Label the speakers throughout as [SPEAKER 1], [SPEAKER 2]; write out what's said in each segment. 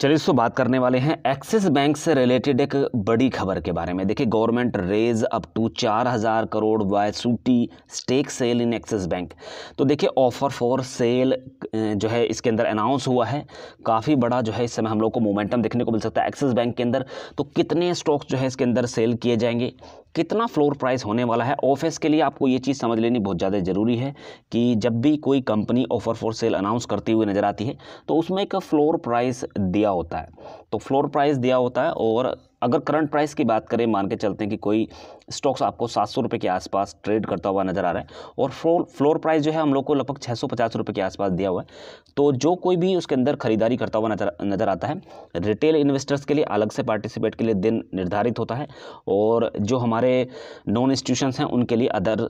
[SPEAKER 1] चलिए इसको बात करने वाले हैं एक्सिस बैंक से रिलेटेड एक बड़ी खबर के बारे में देखिए गवर्नमेंट रेज अप टू चार हज़ार crore by SUUTI stake sale in Axis Bank तो देखिए ऑफर फॉर सेल जो है इसके अंदर अनाउंस हुआ है काफ़ी बड़ा जो है इस समय हम लोग को मोमेंटम देखने को मिल सकता है एक्सिस बैंक के अंदर तो कितने स्टॉक्स जो है इसके अंदर सेल किए जाएंगे कितना फ्लोर प्राइस होने वाला है ऑफिस के लिए आपको ये चीज़ समझ लेनी बहुत ज़्यादा ज़रूरी है कि जब भी कोई company offer for sale announce करती हुई नज़र आती है तो उसमें एक फ्लोर प्राइस दिया दिया होता है तो फ्लोर प्राइस दिया होता है और अगर करंट प्राइस की बात करें मान के चलते हैं कि कोई स्टॉक्स आपको सात सौ रुपये के आसपास ट्रेड करता हुआ नज़र आ रहा है और फ्लोर फ्लोर प्राइस जो है हम लोग को लगभग छः सौ पचास रुपये के आसपास दिया हुआ है तो जो कोई भी उसके अंदर खरीदारी करता हुआ नज़र नज़र आता है रिटेल इन्वेस्टर्स के लिए अलग से पार्टिसिपेट के लिए दिन निर्धारित होता है और जो हमारे नॉन इंस्टीट्यूशन हैं उनके लिए अदर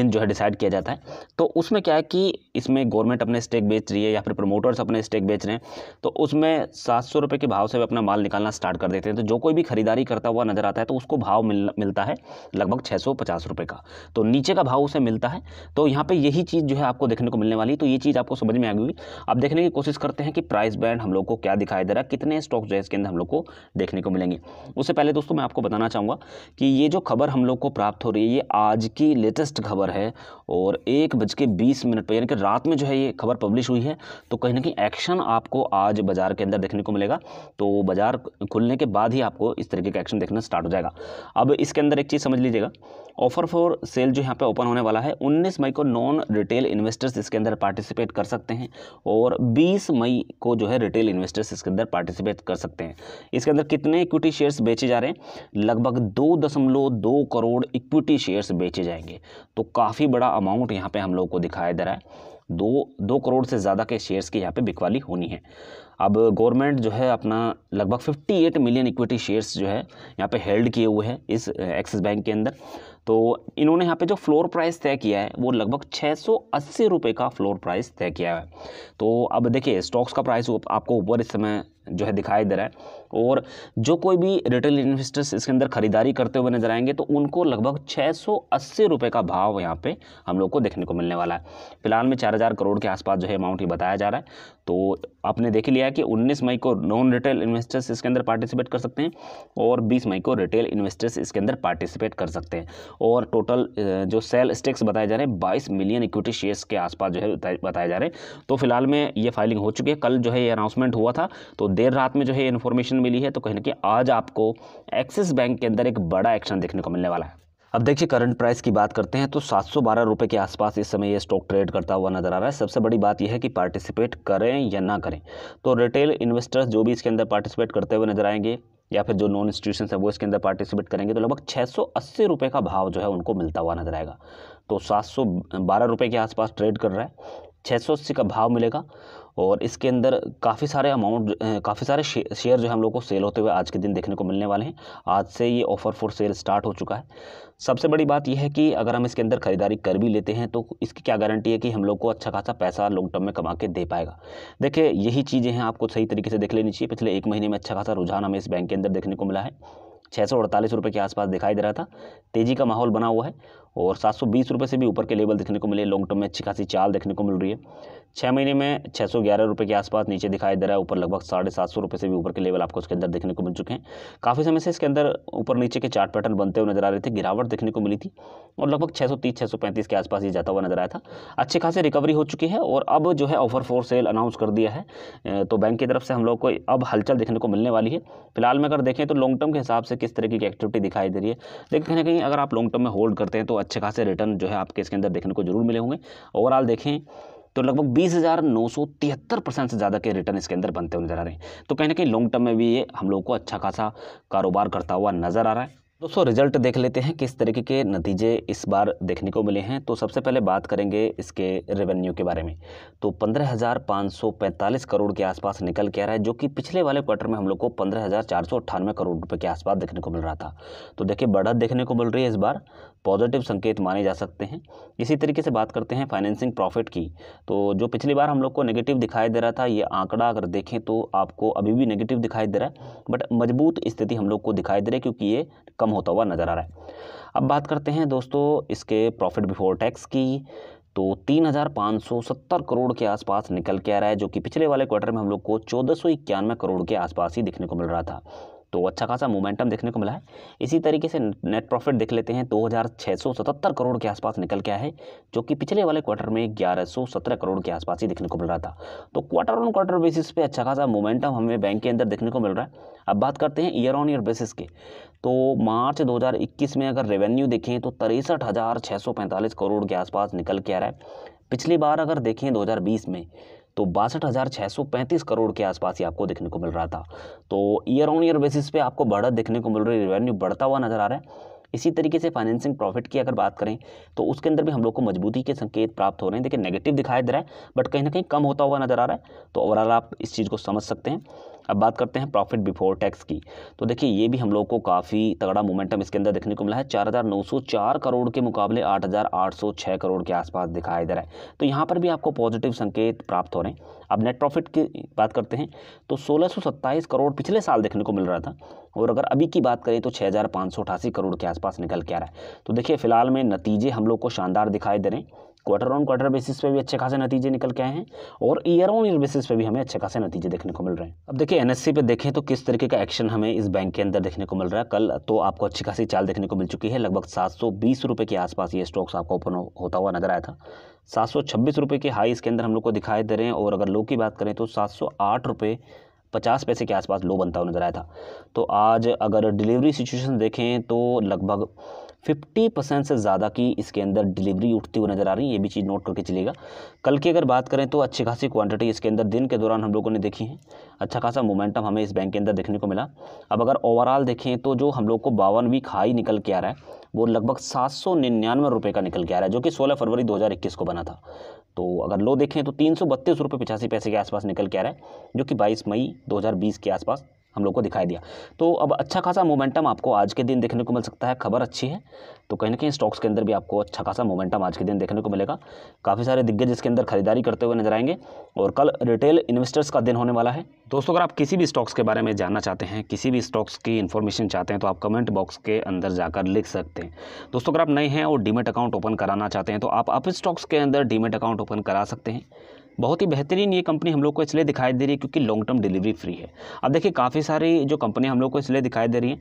[SPEAKER 1] दिन जो है डिसाइड किया जाता है तो उसमें क्या है कि इसमें गवर्नमेंट अपने स्टेक बेच रही है या फिर प्रमोटर्स अपने स्टेक बेच रहे हैं तो उसमें सात सौ रुपये के भाव से भी अपना माल निकालना स्टार्ट कर देते हैं तो जो कोई कोई भी खरीदारी करता हुआ नज़र आता है तो उसको भाव मिल मिलता है लगभग छः सौ का तो नीचे का भाव उसे मिलता है तो यहाँ पर यही चीज़ जो है आपको देखने को मिलने वाली तो ये चीज़ आपको समझ में आ गई अब देखने की कोशिश करते हैं कि प्राइस बैंड हम लोग को क्या दिखाई दे रहा है कितने स्टॉक जो है इसके अंदर हम लोग को देखने को मिलेंगे उससे पहले दोस्तों मैं आपको बताना चाहूँगा कि ये जो खबर हम लोग को प्राप्त हो रही है ये आज की लेटेस्ट खबर है और एक बज के बीस मिनट पर यानी कि रात में जो है ये खबर पब्लिश हुई है तो कहीं ना कहीं एक्शन आपको आज बाज़ार के अंदर देखने को मिलेगा तो बाज़ार खुलने के बाद ही आपको आपको इस तरीके का एक्शन देखना स्टार्ट हो जाएगा अब इसके अंदर एक चीज़ समझ लीजिएगा ऑफर फॉर सेल जो यहाँ पे ओपन होने वाला है 19 मई को नॉन रिटेल इन्वेस्टर्स इसके अंदर पार्टिसिपेट कर सकते हैं और 20 मई को जो है रिटेल इन्वेस्टर्स इसके अंदर पार्टिसिपेट कर सकते हैं इसके अंदर कितने इक्विटी शेयर्स बेचे जा रहे हैं लगभग दो दशमलव दो करोड़ इक्विटी शेयर्स बेचे जाएंगे तो काफ़ी बड़ा अमाउंट यहाँ पर हम लोग को दिखाया दे रहा है दो दो करोड़ से ज़्यादा के शेयर्स की यहाँ पे बिकवाली होनी है अब गवर्नमेंट जो है अपना लगभग 58 मिलियन इक्विटी शेयर्स जो है यहाँ पे हेल्ड किए हुए हैं इस एक्सिस बैंक के अंदर तो इन्होंने यहाँ पे जो फ्लोर प्राइस तय किया है वो लगभग छः सौ का फ्लोर प्राइस तय किया है तो अब देखिए स्टॉक्स का प्राइस आपको ऊपर इस समय जो है दिखाई दे रहा है और जो कोई भी रिटेल इन्वेस्टर्स इसके अंदर ख़रीदारी करते हुए नजर आएंगे तो उनको लगभग छः सौ का भाव यहाँ पे हम लोग को देखने को मिलने वाला है फिलहाल में चार हज़ार करोड़ के आसपास जो है अमाउंट ही बताया जा रहा है तो आपने देख लिया है कि 19 मई को नॉन रिटेल इन्वेस्टर्स इसके अंदर पार्टिसिपेट कर सकते हैं और 20 मई को रिटेल इन्वेस्टर्स इसके अंदर पार्टिसिपेट कर सकते हैं और टोटल जो सेल स्टेक्स बताए जा रहे हैं बाईस मिलियन इक्विटी शेयर्स के आसपास जो है बताए जा रहे हैं तो फिलहाल में ये फाइलिंग हो चुकी है कल जो है ये अनाउंसमेंट हुआ था तो देर रात में जो है इन्फॉर्मेशन मिली है तो कहीं ना कहीं आज आपको एक्सिस बैंक के अंदर एक बड़ा एक्शन देखने को मिलने वाला है अब देखिए करंट प्राइस की बात करते हैं तो सात सौ के आसपास इस समय ये स्टॉक ट्रेड करता हुआ नज़र आ रहा है सबसे बड़ी बात यह है कि पार्टिसिपेट करें या ना करें तो रिटेल इन्वेस्टर्स जो भी इसके अंदर पार्टिसिपेट करते हुए नजर आएंगे या फिर जो नॉन इंस्टीट्यूशन है वो इसके अंदर पार्टिसिपेट करेंगे तो लगभग छः सौ का भाव जो है उनको मिलता हुआ नजर आएगा तो सात सौ के आसपास ट्रेड कर रहा है छः सौ अस्सी का भाव मिलेगा और इसके अंदर काफ़ी सारे अमाउंट काफ़ी सारे शेयर जो है हम लोग को सेल होते हुए आज के दिन देखने को मिलने वाले हैं आज से ये ऑफ़र फॉर सेल स्टार्ट हो चुका है सबसे बड़ी बात यह है कि अगर हम इसके अंदर ख़रीदारी कर भी लेते हैं तो इसकी क्या गारंटी है कि हम लोग को अच्छा खासा पैसा लॉन्ग टर्म में कमा के दे पाएगा देखिए यही चीज़ें हैं आपको सही तरीके से देख लेनी चाहिए पिछले एक महीने में अच्छा खासा रुझान हमें इस बैंक के अंदर देखने को मिला है छः सौ अड़तालीस रुपये के आसपास दिखाई दे रहा था तेज़ी का माहौल बना हुआ है और सात सौ बीस रुपये से भी ऊपर के लेवल देखने को मिले लॉन्ग टर्म में अच्छी खासी चाल देखने को मिल रही है छः महीने में छः सौ ग्यारह रुपये के आसपास नीचे दिखाई दे रहा है ऊपर लगभग साढ़े सात सौ रुपये से भी ऊपर के लेवल आपको इसके अंदर देखने को मिल चुके हैं काफ़ी समय से इसके अंदर ऊपर नीचे के चार्ट पैटर्न बनते हुए नजर आ रहे थे गिरावट देखने को मिली थी और लगभग छः सौ तीस छः सौ पैंतीस के आसपास ये जाता हुआ नजर आया था अच्छे खासे रिकवरी हो चुकी है और अब जो है ऑफर फॉर सेल अनाउंस कर दिया है तो बैंक की तरफ से हम लोग को अब हलचल देखने को मिलने वाली है फिलहाल में अगर देखें तो लॉन्ग टर्म के हिसाब से किस तरीके की एक्टिविटी दिखाई दे रही है लेकिन कहीं ना कहीं अगर आप लॉन्ग टर्म में होल्ड करते हैं तो अच्छे खासे रिटर्न जो है आपके इसके अंदर देखने को जरूर मिले होंगे ओवरऑल देखें तो लगभग बीस हज़ार नौ सौ तिहत्तर परसेंट से ज़्यादा के रिटर्न इसके अंदर बनते हुए नज़र आ रहे हैं तो कहीं ना कहीं लॉन्ग टर्म में भी ये हम लोग को अच्छा खासा कारोबार करता हुआ नज़र आ रहा है दोस्तों रिजल्ट देख लेते हैं किस तरीके के नतीजे इस बार देखने को मिले हैं तो सबसे पहले बात करेंगे इसके रेवेन्यू के बारे में तो पंद्रह हज़ार पाँच सौ पैंतालीस करोड़ के आसपास निकल के आ रहा है जो कि पिछले वाले क्वार्टर में हम लोग को पंद्रह हज़ार चार सौ अट्ठानवे करोड़ रुपये के आसपास देखने को मिल रहा था तो देखिए बढ़त देखने को मिल रही है इस बार पॉजिटिव संकेत माने जा सकते हैं इसी तरीके से बात करते हैं फाइनेंसिंग प्रॉफिट की तो जो पिछली बार हम लोग को नेगेटिव दिखाई दे रहा था ये आंकड़ा अगर देखें तो आपको अभी भी नेगेटिव दिखाई दे रहा है बट मजबूत स्थिति हम लोग को दिखाई दे रही है क्योंकि ये कम होता हुआ नज़र आ रहा है अब बात करते हैं दोस्तों इसके प्रॉफिट बिफोर टैक्स की तो 3,570 करोड़ के आसपास निकल के आ रहा है जो कि पिछले वाले क्वार्टर में हम लोग को चौदह करोड़ के आसपास ही देखने को मिल रहा था तो अच्छा खासा मोमेंटम देखने को मिला है इसी तरीके से नेट प्रॉफिट देख लेते हैं 2677 करोड़ के आसपास निकल के आया है जो कि पिछले वाले क्वार्टर में 1117 करोड़ के आसपास ही देखने को मिल रहा था तो क्वार्टर ऑन क्वार्टर बेसिस पे अच्छा खासा मोमेंटम हमें बैंक के अंदर देखने को मिल रहा है अब बात करते हैं ईयर ऑन ईयर बेसिस के तो मार्च 2021 में अगर रेवेन्यू देखें तो तिरसठ हज़ार छः सौ पैंतालीस करोड़ के आसपास निकल के आ रहा है पिछली बार अगर देखें 2020 में तो बासठ हज़ार छः सौ पैंतीस करोड़ के आसपास ही आपको देखने को मिल रहा था तो ईयर ऑन ईयर बेसिस पे आपको बढ़त देखने को मिल रही है रेवेन्यू बढ़ता हुआ नज़र आ रहा है इसी तरीके से फाइनेंसिंग प्रॉफिट की अगर बात करें तो उसके अंदर भी हम लोग को मजबूती के संकेत प्राप्त हो रहे हैं देखिए नेगेटिव दिखाई दे रहा है बट कहीं ना कहीं कम होता हुआ नज़र आ रहा है तो ओवरऑल आप इस चीज़ को समझ सकते हैं अब बात करते हैं प्रॉफिट बिफोर टैक्स की तो देखिए ये भी हम लोग को काफ़ी तगड़ा मोमेंटम इसके अंदर देखने को मिला है 4,904 करोड़ के मुकाबले 8,806 करोड़ के आसपास दिखाई दे रहा है तो यहाँ पर भी आपको पॉजिटिव संकेत प्राप्त हो रहे हैं अब नेट प्रॉफिट की बात करते हैं तो सोलह करोड़ पिछले साल देखने को मिल रहा था और अगर अभी की बात करें तो छः करोड़ के आसपास निकल के आ रहा है तो देखिए फिलहाल में नतीजे हम लोग को शानदार दिखाई दे रहे हैं क्वार्टर ऑन क्वार्टर बेसिस पे भी अच्छे खासे नतीजे निकल के आए हैं और ईयर ऑन ईयर बेसिस पे भी हमें अच्छे खासे नतीजे देखने को मिल रहे हैं अब देखिए के एनएससी पे देखें तो किस तरीके का एक्शन हमें इस बैंक के अंदर देखने को मिल रहा है कल तो आपको अच्छी खासी चाल देखने को मिल चुकी है लगभग सात सौ बीस रुपये के आसपास ये स्टॉक्स आपका ओपन होता हुआ नजर आया था सात सौ छब्बीस रुपये की हाई इसके अंदर हम लोग को दिखाई दे रहे हैं और अगर लो की बात करें तो सात सौ आठ रुपये पचास पैसे के आसपास लो बनता हुआ नजर आया था तो आज अगर डिलीवरी सिचुएशन देखें तो लगभग फिफ्टी परसेंट से ज़्यादा की इसके अंदर डिलीवरी उठती हुई नज़र आ रही है ये भी चीज़ नोट करके चलेगा कल की अगर बात करें तो अच्छी खासी क्वांटिटी इसके अंदर दिन के दौरान हम लोगों ने देखी है अच्छा खासा मोमेंटम हमें इस बैंक के अंदर देखने को मिला अब अगर ओवरऑल देखें तो जो हम लोग को बावन वीक हाई निकल के आ रहा है वो लगभग सात सौ निन्यानवे रुपये का निकल के आ रहा है जो कि सोलह फरवरी दो हज़ार इक्कीस को बना था तो अगर लो देखें तो तीन सौ बत्तीस रुपये पचासी पैसे के आसपास निकल के आ रहा है जो कि बाईस मई दो हज़ार बीस के आसपास हम लोग को दिखाई दिया तो अब अच्छा खासा मोमेंटम आपको आज के दिन देखने को मिल सकता है खबर अच्छी है तो कहीं ना कहीं स्टॉक्स के अंदर भी आपको अच्छा खासा मोमेंटम आज के दिन देखने को मिलेगा काफ़ी सारे दिग्गज इसके अंदर खरीदारी करते हुए नजर आएंगे और कल रिटेल इन्वेस्टर्स का दिन होने वाला है दोस्तों अगर आप किसी भी स्टॉक्स के बारे में जानना चाहते हैं किसी भी स्टॉक्स की इन्फॉर्मेशन चाहते हैं तो आप कमेंट बॉक्स के अंदर जाकर लिख सकते हैं दोस्तों अगर आप नए हैं और डीमेट अकाउंट ओपन कराना चाहते हैं तो आप अपने स्टॉक्स के अंदर डीमेट अकाउंट ओपन करा सकते हैं बहुत ही बेहतरीन ये कंपनी हम लोग को इसलिए दिखाई दे रही है क्योंकि लॉन्ग टर्म डिलीवरी फ्री है अब देखिए काफ़ी सारी जो कंपनी हम लोग को इसलिए दिखाई दे रही हैं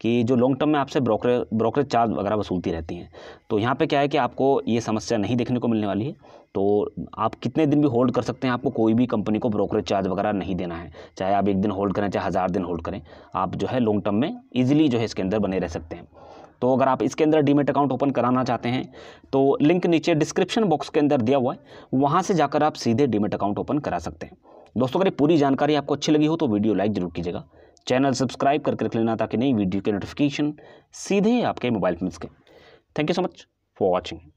[SPEAKER 1] कि जो लॉन्ग टर्म में आपसे ब्रोकर ब्रोकरेज चार्ज वगैरह वसूलती रहती हैं तो यहाँ पर क्या है कि आपको ये समस्या नहीं देखने को मिलने वाली है तो आप कितने दिन भी होल्ड कर सकते हैं आपको कोई भी कंपनी को ब्रोकरेज चार्ज वगैरह नहीं देना है चाहे आप एक दिन होल्ड करें चाहे हज़ार दिन होल्ड करें आप जो है लॉन्ग टर्म में ईजिली जो है इसके अंदर बने रह सकते हैं तो अगर आप इसके अंदर डीमेट अकाउंट ओपन कराना चाहते हैं तो लिंक नीचे डिस्क्रिप्शन बॉक्स के अंदर दिया हुआ है वहाँ से जाकर आप सीधे डीमेट अकाउंट ओपन करा सकते हैं दोस्तों अगर पूरी जानकारी आपको अच्छी लगी हो तो वीडियो लाइक जरूर कीजिएगा चैनल सब्सक्राइब करके रख लेना ताकि नई वीडियो के नोटिफिकेशन सीधे आपके मोबाइल में सके thank you so much for watching